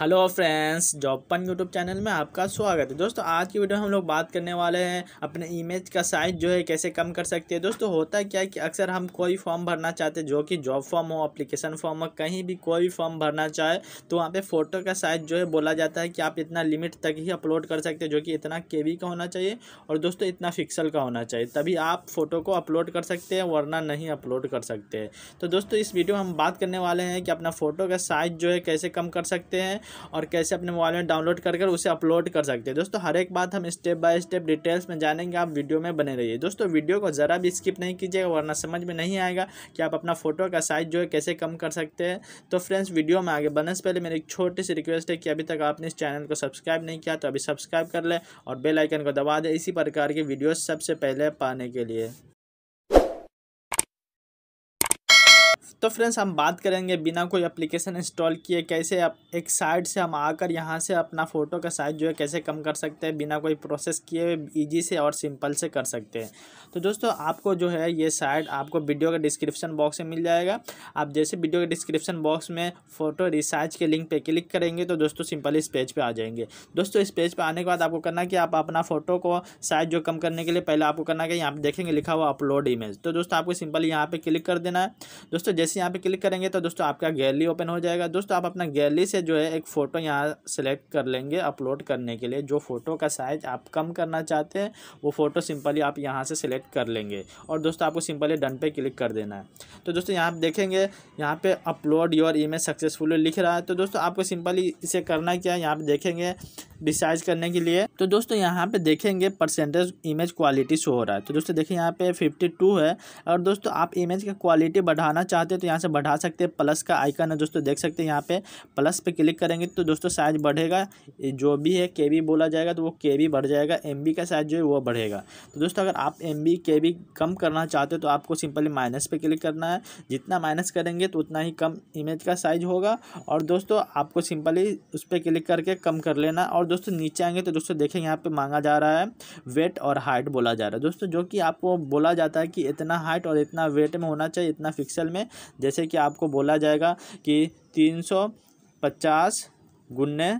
hello friends पन YouTube channel में आपका स्वागत है दोस्तों आज की वीडियो में हम लोग बात करने वाले हैं अपने इमेज का साइज जो है कैसे कम कर सकते हैं दोस्तों होता है क्या कि अक्सर हम कोई फॉर्म भरना चाहते हैं जो कि जॉब फॉर्म हो अप्लीकेशन फॉर्म हो कहीं भी कोई भी फॉर्म भरना चाहे तो वहाँ पर फ़ोटो का साइज़ जो है बोला जाता है कि आप इतना लिमिट तक ही अपलोड कर सकते हैं जो कि इतना के का होना चाहिए और दोस्तों इतना फिक्सल का होना चाहिए तभी आप फ़ोटो को अपलोड कर सकते हैं वरना नहीं अपलोड कर सकते हैं तो दोस्तों इस वीडियो में हम बात करने वाले हैं कि अपना फ़ोटो का साइज़ जो है कैसे कम कर सकते हैं और कैसे अपने मोबाइल में डाउनलोड कर कर उसे अपलोड कर सकते हैं दोस्तों हर एक बात हम स्टेप बाय स्टेप डिटेल्स में जानेंगे आप वीडियो में बने रहिए दोस्तों वीडियो को ज़रा भी स्किप नहीं कीजिएगा वरना समझ में नहीं आएगा कि आप अपना फ़ोटो का साइज़ जो है कैसे कम कर सकते हैं तो फ्रेंड्स वीडियो में आगे बनने से पहले मेरी एक छोटी सी रिक्वेस्ट है कि अभी तक आपने इस चैनल को सब्सक्राइब नहीं किया तो अभी सब्सक्राइब कर लें और बेलाइकन को दबा दें इसी प्रकार की वीडियोज़ सबसे पहले पाने के लिए तो फ्रेंड्स हम बात करेंगे बिना कोई एप्लीकेशन इंस्टॉल किए कैसे आप एक साइड से हम आकर यहाँ से अपना फ़ोटो का साइज़ जो है कैसे कम कर सकते हैं बिना कोई प्रोसेस किए ईजी से और सिंपल से कर सकते हैं तो दोस्तों आपको जो है ये साइड आपको वीडियो का डिस्क्रिप्शन बॉक्स में मिल जाएगा आप जैसे वीडियो के डिस्क्रिप्शन बॉक्स में फ़ोटो रिसाइज के लिंक पर क्लिक करेंगे तो दोस्तों सिंपल इस पेज पर आ जाएंगे दोस्तों इस पेज पर आने के बाद आपको करना कि आप अपना फ़ोटो को साइज़ जो कम करने के लिए पहले आपको करना कि यहाँ पर देखेंगे लिखा हुआ अपलोड इमेज तो दोस्तों आपको सिंपल यहाँ पर क्लिक कर देना है दोस्तों जैसे यहाँ पे क्लिक करेंगे तो दोस्तों आपका गैलरी ओपन हो जाएगा दोस्तों आप अपना गैलरी से जो है एक फ़ोटो यहाँ सेलेक्ट कर लेंगे अपलोड करने के लिए जो फ़ोटो का साइज़ आप कम करना चाहते हैं वो फ़ोटो सिंपली आप यहाँ से सिलेक्ट कर लेंगे और दोस्तों आपको सिंपली डन पे क्लिक कर देना है तो दोस्तों यहाँ आप देखेंगे यहाँ पे अपलोड योर इमेज सक्सेसफुली लिख रहा है तो दोस्तों आपको सिंपली इसे करना क्या है यहाँ पे देखेंगे डिसाइज करने के लिए तो दोस्तों यहाँ पे देखेंगे परसेंटेज इमेज क्वालिटी शो हो रहा है तो दोस्तों देखिए यहाँ पे 52 है और दोस्तों आप इमेज का क्वालिटी बढ़ाना चाहते हैं तो यहाँ से बढ़ा सकते हैं प्लस का आइकन है दोस्तों देख सकते हैं यहाँ पे प्लस पे क्लिक करेंगे तो दोस्तों साइज बढ़ेगा जो भी है के बोला जाएगा तो वो के बढ़ जाएगा एम का साइज जो है वो बढ़ेगा तो दोस्तों अगर आप एम बी के बी कम करना चाहते हो तो आपको सिंपली माइनस पर क्लिक करना है जितना माइनस करेंगे तो उतना ही कम इमेज का साइज होगा और दोस्तों आपको सिंपली उस पर क्लिक करके कम कर लेना और दोस्तों नीचे आएंगे तो दोस्तों देखें यहाँ पे मांगा जा रहा है वेट और हाइट बोला जा रहा है दोस्तों जो कि आपको बोला जाता है कि इतना हाइट और इतना वेट में होना चाहिए इतना फिक्सल में जैसे कि आपको बोला जाएगा कि तीन सौ पचास गुन्ने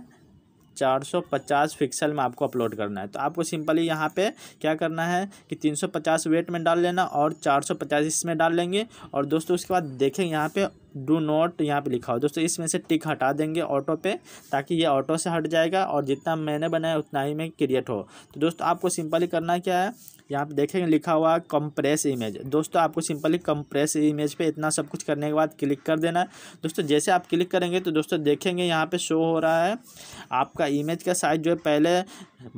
चार सौ पचास फिक्सल में आपको अपलोड करना है तो आपको सिंपली यहाँ पे क्या करना है कि तीन सौ पचास वेट में डाल लेना और चार सौ पचास इसमें डाल लेंगे और दोस्तों उसके बाद देखें यहाँ पे डू नॉट यहाँ पे लिखा हो दोस्तों इसमें से टिक हटा देंगे ऑटो पे ताकि ये ऑटो से हट जाएगा और जितना मैंने बनाया उतना ही में क्रिएट हो तो दोस्तों आपको सिंपली करना क्या है यहाँ पे देखेंगे लिखा हुआ कंप्रेस इमेज दोस्तों आपको सिंपली कंप्रेस इमेज पे इतना सब कुछ करने के बाद क्लिक कर देना है दोस्तों जैसे आप क्लिक करेंगे तो दोस्तों देखेंगे यहाँ पे शो हो रहा है आपका इमेज का साइज़ जो है पहले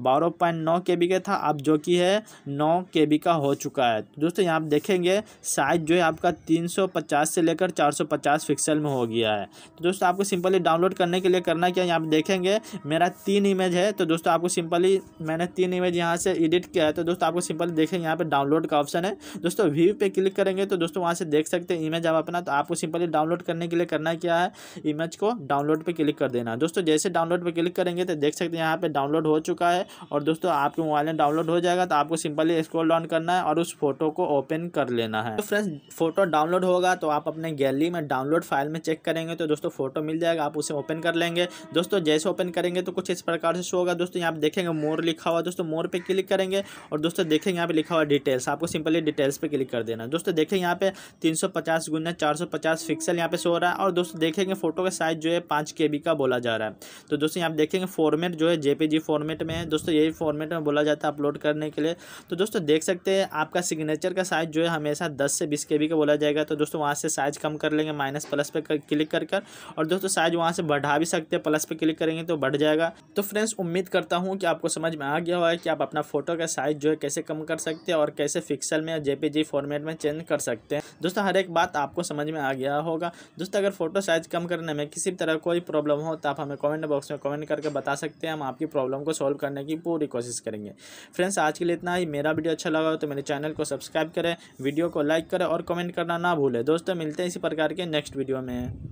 बारह पॉइंट नौ के बी का था अब जो कि है नौ के बी का हो चुका है दोस्तों यहाँ आप देखेंगे साइज जो है आपका तीन सौ पचास से लेकर चार सौ पचास पिक्सल में हो गया है तो दोस्तों आपको सिंपली डाउनलोड करने के लिए करना क्या यहाँ आप देखेंगे मेरा तीन इमेज है तो दोस्तों आपको सिंपली मैंने तीन इमेज यहाँ से एडिट किया है तो दोस्तों आपको सिंपली देखेंगे यहाँ पर डाउनलोड का ऑप्शन है दोस्तों व्यू पे क्लिक करेंगे तो दोस्तों वहाँ से देख सकते हैं इमेज आप अपना तो आपको सिंपली डाउनलोड करने के लिए करना क्या है इमेज को डाउनलोड पर क्लिक कर देना दोस्तों जैसे डाउनलोड पर क्लिक करेंगे तो देख सकते हैं यहाँ पर डाउनलोड हो चुका है है और दोस्तों आपके मोबाइल में डाउनलोड हो जाएगा तो आपको सिंपली स्क्रॉल डाउन करना है और उस फोटो को ओपन कर लेना है तो फ्रेंड्स फोटो डाउनलोड होगा तो आप अपने गैलरी में डाउनलोड फाइल में चेक करेंगे तो दोस्तों फोटो मिल जाएगा आप उसे ओपन कर लेंगे दोस्तों जैसे ओपन करेंगे तो कुछ इस प्रकार से शो होगा दोस्तों यहाँ पर देखेंगे मोर लिखा हुआ दोस्तों मोर पर क्लिक करेंगे और दोस्तों देखेंगे यहाँ पे लिखा हुआ डिटेल्स आपको सिंपली डिटेल्स पर क्लिक कर देना दोस्तों देखें यहाँ पे तीन सौ पचास गुना चार सौ पचास पिक्सल यहाँ पे शो हो रहा है और दोस्तों देखेंगे फोटो का साइज जो है पाँच के का बोला जा रहा है तो दोस्तों यहाँ देखेंगे फॉर्मेट जो है जेपीजी फॉर्मेट में हैं दोस्तों यही फॉर्मेट में बोला जाता है अपलोड करने के लिए तो दोस्तों देख सकते हैं आपका सिग्नेचर का साइज़ जो है हमेशा दस से बीस के का बोला जाएगा तो दोस्तों वहाँ से साइज़ कम कर लेंगे माइनस प्लस पे क्लिक कर कर और दोस्तों साइज़ वहाँ से बढ़ा भी सकते हैं प्लस पे क्लिक करेंगे तो बढ़ जाएगा तो फ्रेंड्स उम्मीद करता हूँ कि आपको समझ में आ गया हुआ है कि आप अपना फ़ोटो का साइज़ जो है कैसे कम कर सकते हैं और कैसे फिक्सल में जेपीजी फॉर्मेट में चेंज कर सकते हैं दोस्तों हर एक बात आपको समझ में आ गया होगा दोस्तों अगर फ़ोटो साइज़ कम करने में किसी भी तरह कोई प्रॉब्लम हो तो आप हमें कमेंट बॉक्स में कमेंट करके बता सकते हैं हम आपकी प्रॉब्लम को सॉल्व करने करने की पूरी कोशिश करेंगे फ्रेंड्स आज के लिए इतना ही मेरा वीडियो अच्छा लगा हो तो मेरे चैनल को सब्सक्राइब करें वीडियो को लाइक करें और कमेंट करना ना भूलें दोस्तों मिलते हैं इसी प्रकार के नेक्स्ट वीडियो में